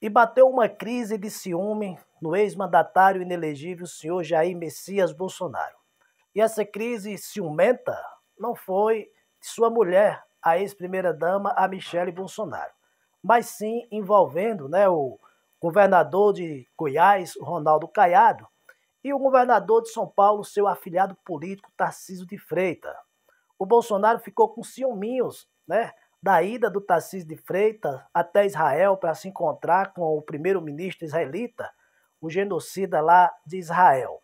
e bateu uma crise de ciúme no ex-mandatário inelegível senhor Jair Messias Bolsonaro. E essa crise ciumenta não foi de sua mulher, a ex-primeira-dama, a Michele Bolsonaro, mas sim envolvendo né, o governador de Goiás, Ronaldo Caiado, e o governador de São Paulo, seu afilhado político, Tarcísio de Freitas. O Bolsonaro ficou com ciúminhos né, da ida do Tarcísio de Freitas até Israel para se encontrar com o primeiro-ministro israelita, o genocida lá de Israel.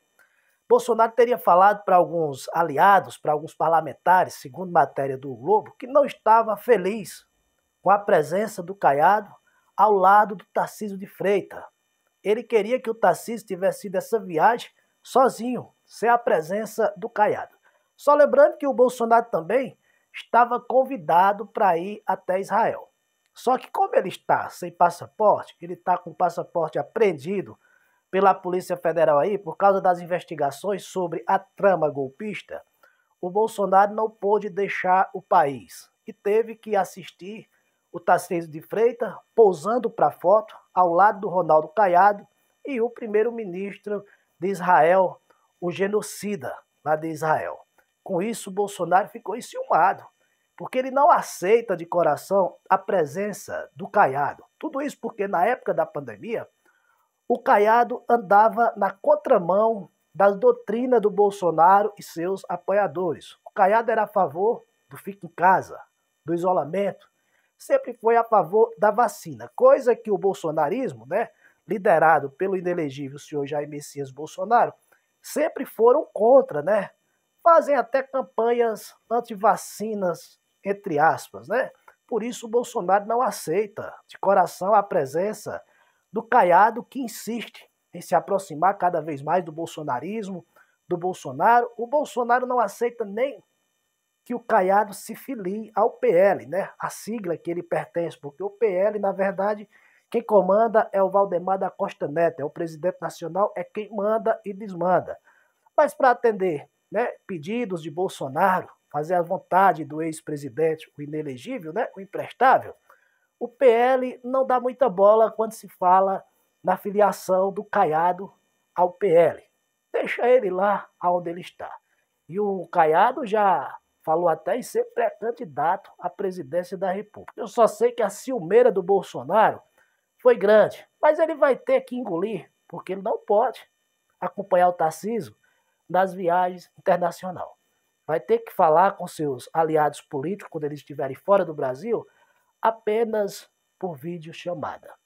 Bolsonaro teria falado para alguns aliados, para alguns parlamentares, segundo matéria do Globo, que não estava feliz com a presença do Caiado ao lado do Tarcísio de Freitas. Ele queria que o Tarcísio tivesse sido essa viagem sozinho, sem a presença do Caiado. Só lembrando que o Bolsonaro também estava convidado para ir até Israel. Só que, como ele está sem passaporte, ele está com o passaporte apreendido pela Polícia Federal aí, por causa das investigações sobre a trama golpista, o Bolsonaro não pôde deixar o país e teve que assistir o Tarcísio de Freitas pousando para foto ao lado do Ronaldo Caiado e o primeiro-ministro de Israel, o genocida lá de Israel. Com isso, Bolsonaro ficou enciumado, porque ele não aceita de coração a presença do Caiado. Tudo isso porque, na época da pandemia, o Caiado andava na contramão da doutrina do Bolsonaro e seus apoiadores. O Caiado era a favor do fique em casa, do isolamento, sempre foi a favor da vacina, coisa que o bolsonarismo, né, liderado pelo inelegível senhor Jair Messias Bolsonaro, sempre foram contra, né? fazem até campanhas anti-vacinas, entre aspas, né? Por isso o Bolsonaro não aceita de coração a presença do Caiado que insiste em se aproximar cada vez mais do bolsonarismo, do Bolsonaro. O Bolsonaro não aceita nem que o Caiado se filie ao PL, né? A sigla que ele pertence, porque o PL, na verdade, quem comanda é o Valdemar da Costa Neto, é o presidente nacional, é quem manda e desmanda. Mas para atender né, pedidos de Bolsonaro, fazer a vontade do ex-presidente, o inelegível, né, o imprestável, o PL não dá muita bola quando se fala na filiação do Caiado ao PL. Deixa ele lá onde ele está. E o Caiado já falou até em ser pré-candidato à presidência da República. Eu só sei que a ciumeira do Bolsonaro foi grande, mas ele vai ter que engolir, porque ele não pode acompanhar o Tarcísio das viagens internacional. Vai ter que falar com seus aliados políticos quando eles estiverem fora do Brasil apenas por vídeo chamada.